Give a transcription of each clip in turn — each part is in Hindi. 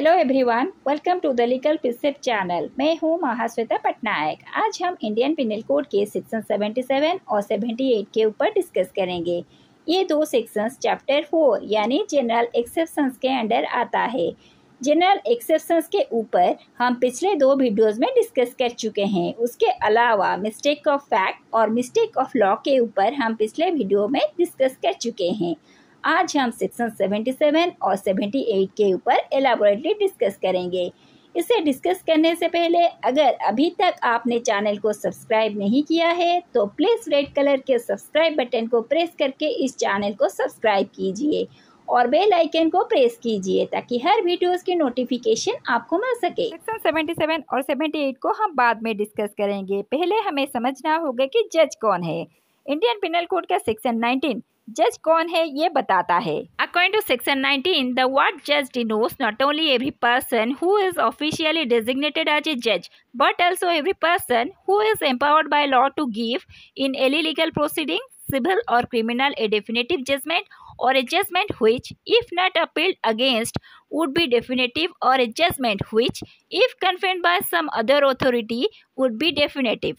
hello everyone welcome to the legal पिसेप चैनल मैं हूं महाश्वेता पटनायक आज हम इंडियन पिनल कोड के सेक्शन 77 और 78 के ऊपर डिस्कस करेंगे ये दो सेक्शंस चैप्टर फोर यानी जनरल एक्सेप्शंस के अंडर आता है जनरल एक्सेप्शंस के ऊपर हम पिछले दो वीडियोस में डिस्कस कर चुके हैं उसके अलावा मिस्टेक ऑफ फैक्ट और मिस्टेक ऑफ लॉ के ऊपर हम पिछले वीडियो में डिस्कस कर चुके हैं आज हम सेक्शन 77 और 78 के ऊपर एलाबोरेटली डिस्कस करेंगे इसे डिस्कस करने से पहले अगर अभी तक आपने चैनल को सब्सक्राइब नहीं किया है तो प्लीज़ रेड कलर के सब्सक्राइब बटन को प्रेस करके इस चैनल को सब्सक्राइब कीजिए और बेल आइकन को प्रेस कीजिए ताकि हर वीडियोस की नोटिफिकेशन आपको मिल सके सेक्शन 77 और 78 को हम बाद में डिस्कस करेंगे पहले हमें समझना होगा कि जज कौन है इंडियन पिनल कोड का सेक्शन जज कौन है ये बताता है according to section nineteen the word जज डिनोस not only every person who is officially designated as a जज but also every person who is empowered by law to give in Eli proceeding civil और क्रिमिनल ए डेफिनेटिव जजमेंट और adjustment which if not appealed against would be definitive और adjustment which if कन्फेंड bye some other authority would be definitive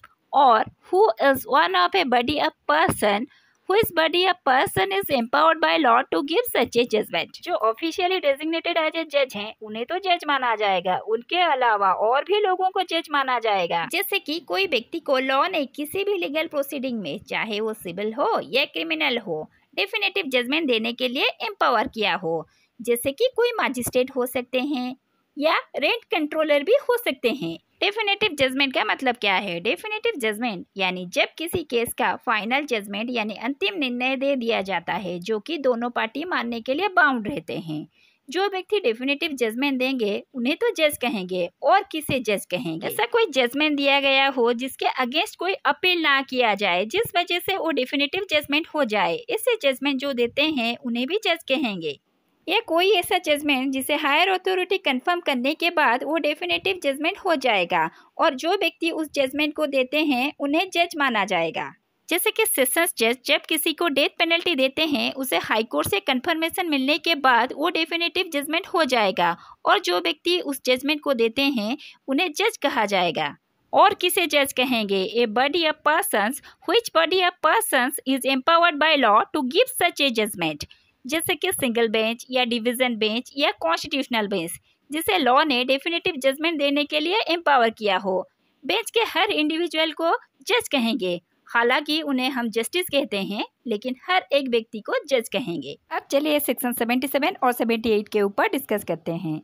और who is one of a body a person body a person is empowered by law to give such a judgment जो ऑफिशियली डेजिग्नेटेड एज ए जज हैं उन्हें तो जज माना जाएगा उनके अलावा और भी लोगों को जज माना जाएगा जैसे कि कोई व्यक्ति को लॉ ने किसी भी लीगल प्रोसीडिंग में चाहे वो सिविल हो या क्रिमिनल हो डेफिनेटिव जजमेंट देने के लिए एम्पावर किया हो जैसे कि कोई मजिस्ट्रेट हो सकते हैं या रेंट कंट्रोलर भी हो सकते हैं डेफिनेटिव जजमेंट का मतलब क्या है डेफिनेटिव जजमेंट यानी जब किसी केस का फाइनल जजमेंट यानी अंतिम निर्णय दे दिया जाता है जो कि दोनों पार्टी मानने के लिए बाउंड रहते हैं जो व्यक्ति डेफिनेटिव जजमेंट देंगे उन्हें तो जज कहेंगे और किसे जज कहेंगे ऐसा कोई जजमेंट दिया गया हो जिसके अगेंस्ट कोई अपील ना किया जाए जिस वजह से वो डेफिनेटिव जजमेंट हो जाए इससे जजमेंट जो देते हैं उन्हें भी जज कहेंगे या कोई ऐसा जजमेंट जिसे हायर अथॉरिटी कंफर्म करने के बाद वो डेफिनेटिव जजमेंट हो जाएगा और जो व्यक्ति उस जजमेंट को देते हैं उन्हें जज माना जाएगा जैसे कि सेशंस जज जब किसी को डेथ पेनल्टी देते हैं उसे हाई कोर्ट से कंफर्मेशन मिलने के बाद वो डेफिनेटिव जजमेंट हो जाएगा और जो व्यक्ति उस जजमेंट को देते हैं उन्हें जज कहा जाएगा और किसे जज कहेंगे a body of persons which body of persons is empowered by law to give such a judgment जैसे कि सिंगल बेंच या डिवीज़न बेंच या कॉन्स्टिट्यूशनल बेंच जिसे लॉ ने डेफिनेटिव जजमेंट देने के लिए एम्पावर किया हो बेंच के हर इंडिविजुअल को जज कहेंगे हालांकि उन्हें हम जस्टिस कहते हैं लेकिन हर एक व्यक्ति को जज कहेंगे अब चलिए सेक्शन 77 और 78 के ऊपर डिस्कस करते हैं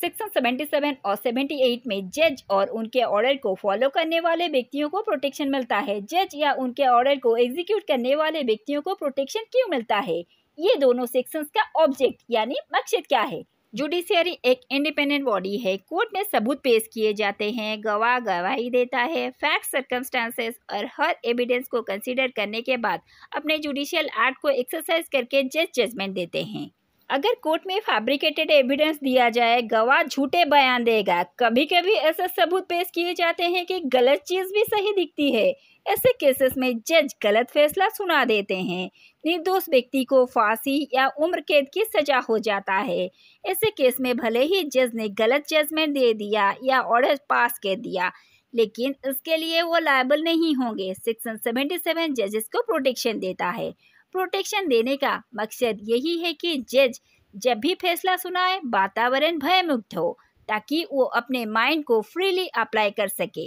सेक्शन 77 और 78 में जज और उनके ऑर्डर को फॉलो करने वाले व्यक्तियों को प्रोटेक्शन मिलता है जज या उनके ऑर्डर को एग्जीक्यूट करने वाले व्यक्तियों को प्रोटेक्शन क्यों मिलता है ये दोनों सेक्शंस का ऑब्जेक्ट यानी मकसद क्या है जुडिशियरी एक इंडिपेंडेंट बॉडी है कोर्ट में सबूत पेश किए जाते हैं गवाह गवाही देता है फैक्ट सर्कमस्टांसेस और हर एविडेंस को कंसीडर करने के बाद अपने जुडिशियल आर्ट को एक्सरसाइज करके जज जजमेंट देते हैं अगर कोर्ट में फैब्रिकेटेड एविडेंस दिया जाए गवाह झूठे बयान देगा कभी कभी ऐसे सबूत पेश किए जाते हैं कि गलत चीज़ भी सही दिखती है ऐसे केसेस में जज गलत फैसला सुना देते हैं निर्दोष व्यक्ति को फांसी या उम्र कैद की सजा हो जाता है ऐसे केस में भले ही जज ने गलत जजमेंट दे दिया या ऑर्डर पास कर दिया लेकिन इसके लिए वो लायबल नहीं होंगे सेक्शन सेवन जजेस को प्रोटेक्शन देता है प्रोटेक्शन देने का मकसद यही है कि जज जब भी फैसला सुनाए वातावरण भयमुक्त हो ताकि वो अपने माइंड को फ्रीली अप्लाई कर सके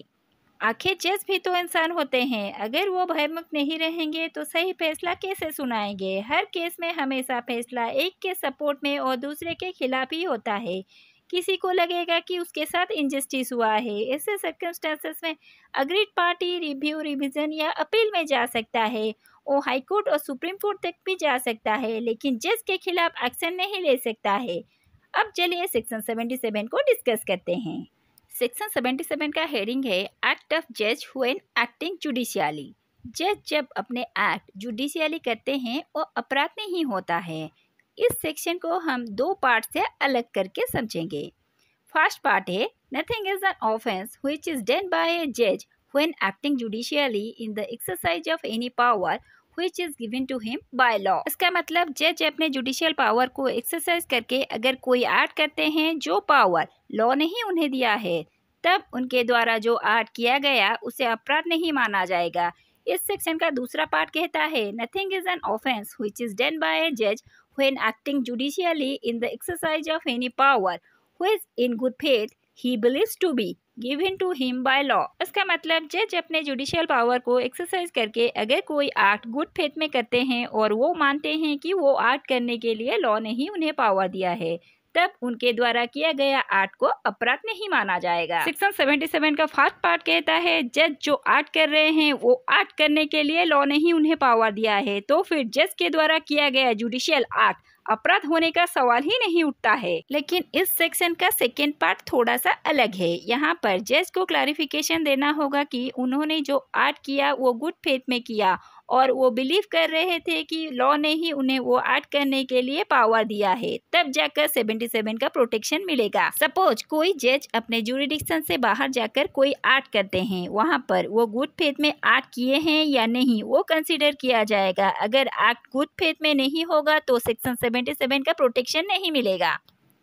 आखिर जज भी तो इंसान होते हैं अगर वो भयमुक्त नहीं रहेंगे तो सही फैसला कैसे सुनाएंगे हर केस में हमेशा फैसला एक के सपोर्ट में और दूसरे के खिलाफ ही होता है किसी को लगेगा कि उसके साथ इनजस्टिस हुआ है ऐसे सर्कमस्टेंसेस में अग्रिड पार्टी रिव्यू रिविज़न या अपील में जा सकता है वो हाईकोर्ट और सुप्रीम कोर्ट तक भी जा सकता है लेकिन जज के खिलाफ एक्शन नहीं ले सकता है अब चलिए सेक्शन सेवेंटी सेवन को डिस्कस करते हैं सेक्शन सेवेंटी सेवन का हेडिंग है एक्ट ऑफ जज हुन एक्टिंग जुडिशियली जज जब अपने एक्ट जुडिशियली करते हैं वो अपराध नहीं होता है इस सेक्शन को हम दो पार्ट से अलग करके समझेंगे फर्स्ट पार्ट है nothing is an offence which is done by a जज when acting judicially in the exercise of any power which is given to him by law इसका मतलब जज अपने जुडिशियल पावर को एक्सरसाइज करके अगर कोई ऐड करते हैं जो पावर लॉ ने ही उन्हें दिया है तब उनके द्वारा जो आर्ट किया गया उसे अपराध नहीं माना जाएगा इस सेक्शन का दूसरा पार्ट कहता है nothing is an offence which is done by a जज when acting judicially in the exercise of any power which in good faith he believes to be given to him by law इसका मतलब जज अपने जुडिशियल पावर को एक्सरसाइज करके अगर कोई एक्ट गुड फेथ में करते हैं और वो मानते हैं कि वो एक्ट करने के लिए लॉ ने ही उन्हें पावर दिया है तब उनके द्वारा किया गया आर्ट को अपराध नहीं माना जाएगा सेक्शन सेवेंटी सेवन का फर्स्ट पार्ट कहता है जज जो आर्ट कर रहे हैं वो आर्ट करने के लिए लॉ ने ही उन्हें पावर दिया है तो फिर जज के द्वारा किया गया जुडिशियल आर्ट अपराध होने का सवाल ही नहीं उठता है लेकिन इस सेक्शन का सेकेंड पार्ट थोड़ा सा अलग है यहाँ पर जज को क्लैरिफिकेशन देना होगा कि उन्होंने जो आर्ट किया वो गुड फेथ में किया और वो बिलीव कर रहे थे कि लॉ ने ही उन्हें वो एक्ट करने के लिए पावर दिया है तब जाकर 77 का प्रोटेक्शन मिलेगा सपोज कोई जज अपने जुरिडिक्शन से बाहर जाकर कोई एक्ट करते हैं वहाँ पर वो गुड फेथ में एक्ट किए हैं या नहीं वो कंसिडर किया जाएगा अगर एक्ट गुड फेथ में नहीं होगा तो सेक्शन सेवेंटी का प्रोटेक्शन नहीं मिलेगा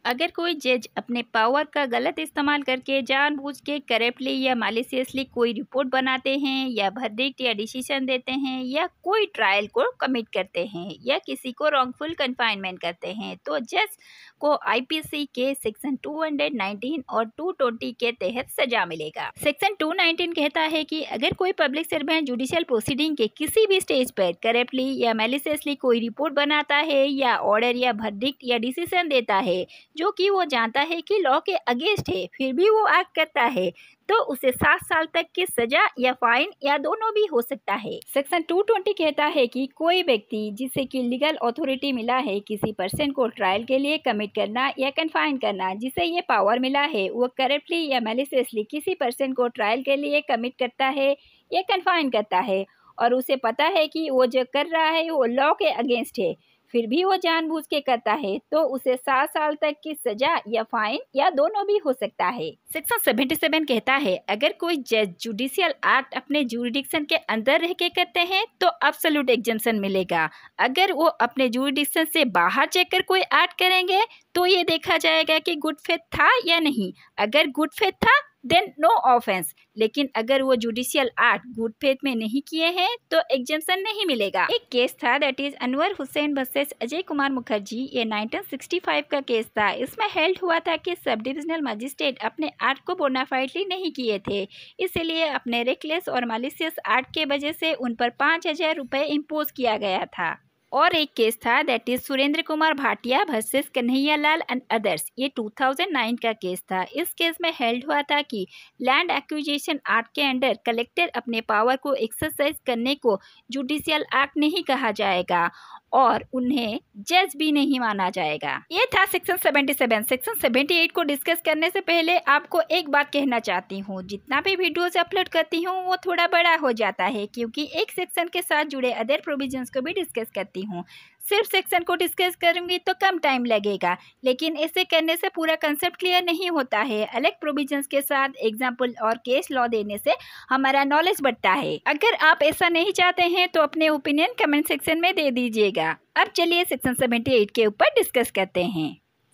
अगर कोई जज अपने पावर का गलत इस्तेमाल करके जानबूझ के करप्टली या मालिशियसली कोई रिपोर्ट बनाते हैं या भर्दिक्ट या डिसीजन देते हैं या कोई ट्रायल को कमिट करते हैं या किसी को रॉन्गफुल कन्फाइनमेंट करते हैं तो जज को आईपीसी के सेक्शन 219 और 220 के तहत सजा मिलेगा सेक्शन 219 कहता है कि अगर कोई पब्लिक सर्वेंट जुडिशियल प्रोसीडिंग के किसी भी स्टेज पर करप्टली या मेलिसियसली कोई रिपोर्ट बनाता है या ऑर्डर या भर्दिक्ट या डिसीजन देता है जो कि वो जानता है कि लॉ के अगेंस्ट है फिर भी वो एक्ट करता है तो उसे सात साल तक की सजा या फाइन या दोनों भी हो सकता है सेक्शन 220 कहता है कि कोई व्यक्ति जिसे कि लीगल अथॉरिटी मिला है किसी पर्सन को ट्रायल के लिए कमिट करना या कन्फाइन करना जिसे ये पावर मिला है वो करप्टली या मेलिसियसली किसी पर्सन को ट्रायल के लिए कमिट करता है या कन्फाइन करता है और उसे पता है कि वो जो कर रहा है वो लॉ के अगेंस्ट है फिर भी वो जानबूझ के करता है तो उसे सात साल तक की सजा या फाइन या दोनों भी हो सकता है सेक्शन सेवेंटी सेवन कहता है अगर कोई जज जुडिशियल एक्ट अपने जुरिडिक्शन के अंदर रह के करते हैं तो सल्यूट एग्जेंशन मिलेगा अगर वो अपने जुरिडिक्शन से बाहर चेकर कोई एक्ट करेंगे तो ये देखा जाएगा कि गुड फेथ था या नहीं अगर गुड फेथ था देन नो ऑफेंस लेकिन अगर वो जुडिशियल आर्ट गुड फेथ में नहीं किए हैं तो एग्जेम्पन नहीं मिलेगा एक केस था that is Anwar Hussain versus Ajay Kumar Mukherjee ये 1965 का केस था इसमें हेल्ड हुआ था कि सब डिविजनल मजिस्ट्रेट अपने आर्ट को बोनाफाइडली नहीं किए थे इसलिए अपने रेकलेस और मालिशियस आर्ट के वजह से उन पर पाँच हजार रुपये इम्पोज किया गया था और एक केस था that is Surendra Kumar Bhatia versus Kanhaiya Lal and others ये 2009 का केस था इस केस में हेल्ड हुआ था कि लैंड एक्विजिशन एक्ट के अंडर कलेक्टर अपने पावर को एक्सरसाइज करने को जुडिशियल एक्ट नहीं कहा जाएगा और उन्हें जज भी नहीं माना जाएगा ये था सेक्शन 77 सेक्शन 78 को डिस्कस करने से पहले आपको एक बात कहना चाहती हूँ जितना भी वीडियोस अपलोड करती हूँ वो थोड़ा बड़ा हो जाता है क्योंकि एक सेक्शन के साथ जुड़े अदर प्रोविजंस को भी डिस्कस करती हूँ सिर्फ सेक्शन को डिस्कस करूंगी तो कम टाइम लगेगा लेकिन इसे करने से पूरा कंसेप्ट क्लियर नहीं होता है अलग प्रोविजंस के साथ एग्जाम्पल और केस लॉ देने से हमारा नॉलेज बढ़ता है अगर आप ऐसा नहीं चाहते हैं तो अपने ओपिनियन कमेंट सेक्शन में दे दीजिएगा अब चलिए सेक्शन सेवेंटी एट के ऊपर डिस्कस करते हैं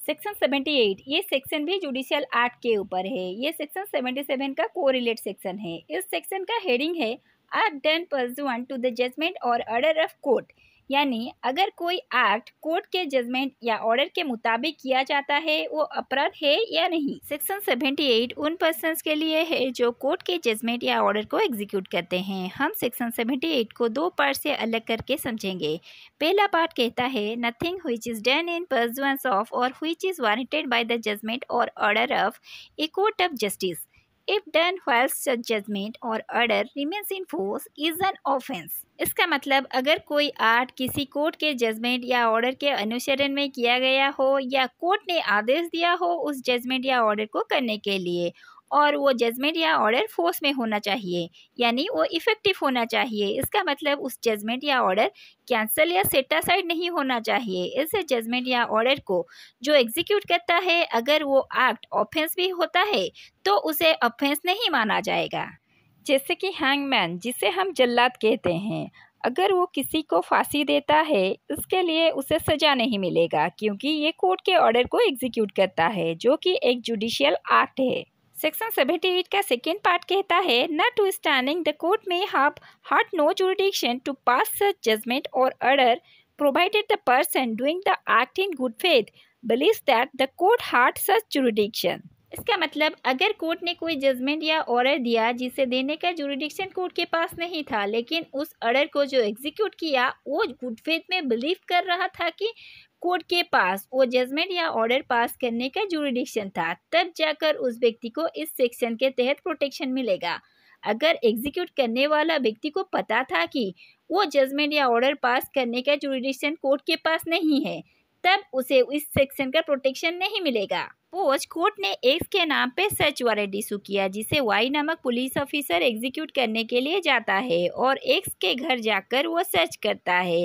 सेक्शन सेवेंटी एट ये सेक्शन भी जुडिशियल आर्ट के ऊपर है ये सेक्शन सेवेंटी सेवन का कोरिलेट सेक्शन है इस सेक्शन का हेडिंग है आर done pursuant to the judgment और अर्डर ऑफ कोर्ट यानी अगर कोई एक्ट कोर्ट के जजमेंट या ऑर्डर के मुताबिक किया जाता है वो अपराध है या नहीं सेक्शन 78 उन पर्सन के लिए है जो कोर्ट के जजमेंट या ऑर्डर को एग्जीक्यूट करते हैं हम सेक्शन 78 को दो पार्ट से अलग करके समझेंगे पहला पार्ट कहता है nothing which is done in pursuance of और which is warranted by the judgment और order of a court of justice if done judgment और order remains in force is an offence इसका मतलब अगर कोई आर्ट किसी कोर्ट के जजमेंट या ऑर्डर के अनुसरण में किया गया हो या कोर्ट ने आदेश दिया हो उस जजमेंट या ऑर्डर को करने के लिए और वो जजमेंट या ऑर्डर फोर्स में होना चाहिए यानी वो इफ़ेक्टिव होना चाहिए इसका मतलब उस जजमेंट या ऑर्डर कैंसिल या सेटासाइड नहीं होना चाहिए इस जजमेंट या ऑर्डर को जो एग्जीक्यूट करता है अगर वो एक्ट ऑफेंस भी होता है तो उसे ऑफेंस नहीं माना जाएगा जैसे कि हैंगमैन जिसे हम जल्लाद कहते हैं अगर वो किसी को फांसी देता है इसके लिए उसे सजा नहीं मिलेगा क्योंकि ये कोर्ट के ऑर्डर को एग्जीक्यूट करता है जो कि एक जुडिशियल एक्ट है सेक्शन सेवेंटी एट का सेकेंड पार्ट कहता है notwithstanding the court may have had no jurisdiction to pass such judgment और order provided the person doing the act in good faith believe that the court had such jurisdiction इसका मतलब अगर कोर्ट ने कोई जजमेंट या ऑर्डर दिया जिसे देने का जुरिडिक्शन कोर्ट के पास नहीं था लेकिन उस ऑर्डर को जो एग्जीक्यूट किया वो गुड फेथ में बिलीव कर रहा था कि कोर्ट के पास वो जजमेंट या ऑर्डर पास करने का जुरिडिक्शन था तब जाकर उस व्यक्ति को इस सेक्शन के तहत प्रोटेक्शन मिलेगा अगर एग्जीक्यूट करने वाला व्यक्ति को पता था कि वो जजमेंट या ऑर्डर पास करने का जुरिडिक्शन कोर्ट के पास नहीं है तब उसे इस सेक्शन का प्रोटेक्शन नहीं मिलेगा सपोज कोर्ट ने एक्स के नाम पे सर्च वारंट इशू किया जिसे वाई नामक पुलिस ऑफिसर एग्जीक्यूट करने के लिए जाता है और एक्स के घर जाकर वो सर्च करता है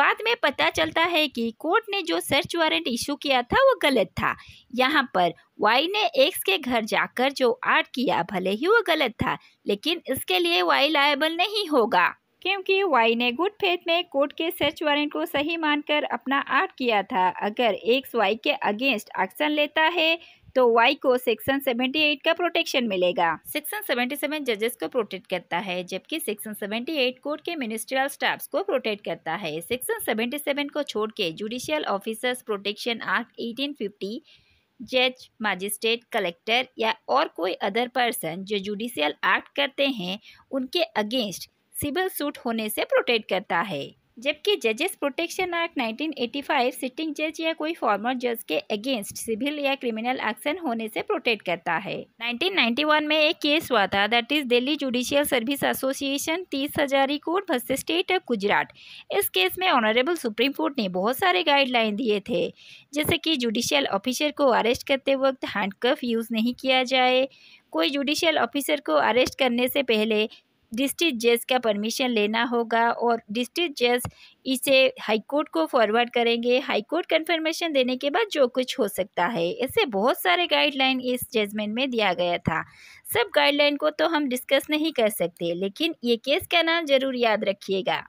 बाद में पता चलता है कि कोर्ट ने जो सर्च वारंट इशू किया था वो गलत था यहाँ पर वाई ने एक्स के घर जाकर जो आर्ट किया भले ही वो गलत था लेकिन इसके लिए वाई लायबल नहीं होगा क्योंकि वाई ने गुड फेथ में कोर्ट के सर्च वारंट को सही मानकर अपना आर्ट किया था अगर एक्स वाई के अगेंस्ट एक्शन लेता है तो वाई को सेक्शन 78 का प्रोटेक्शन मिलेगा सेक्शन 77 जजेस को प्रोटेक्ट करता है जबकि सेक्शन 78 कोर्ट के मिनिस्ट्रियल स्टाफ्स को प्रोटेक्ट करता है सेक्शन 77 को छोड़ के जुडिशियल ऑफिसर्स प्रोटेक्शन एक्ट 1850 जज मजिस्ट्रेट कलेक्टर या और कोई अदर पर्सन जो जुडिशियल एक्ट करते हैं उनके अगेंस्ट सिविल सूट होने से प्रोटेक्ट करता है जबकि जजेस प्रोटेक्शन एक्ट 1985 सिटिंग जज या कोई फॉर्मर जज के अगेंस्ट सिविल या क्रिमिनल एक्शन होने से प्रोटेक्ट करता है 1991 में एक केस हुआ था that is Delhi judicial service association Tis Hazari court भस्ते स्टेट ऑफ गुजरात इस केस में ऑनरेबल सुप्रीम कोर्ट ने बहुत सारे गाइडलाइन दिए थे जैसे कि जुडिशियल ऑफिसर को अरेस्ट करते वक्त हैंडकफ यूज़ नहीं किया जाए कोई जुडिशियल ऑफिसर को अरेस्ट करने से पहले डिस्ट्रिक्ट जज का परमिशन लेना होगा और डिस्ट्रिक्ट जज इसे हाईकोर्ट को फॉरवर्ड करेंगे हाईकोर्ट कन्फर्मेशन देने के बाद जो कुछ हो सकता है ऐसे बहुत सारे गाइडलाइन इस जजमेंट में दिया गया था सब गाइडलाइन को तो हम डिस्कस नहीं कर सकते लेकिन ये केस का नाम जरूर याद रखिएगा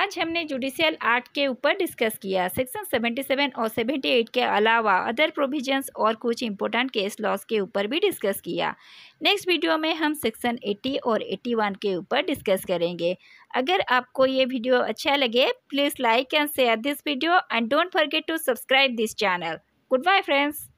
आज हमने जुडिशियल आर्ट के ऊपर डिस्कस किया सेक्शन 77 और 78 के अलावा अदर प्रोविजंस और कुछ इंपॉर्टेंट केस लॉस के ऊपर भी डिस्कस किया नेक्स्ट वीडियो में हम सेक्शन 80 और 81 के ऊपर डिस्कस करेंगे अगर आपको ये वीडियो अच्छा लगे please like and share this video and don't forget to subscribe this channel goodbye friends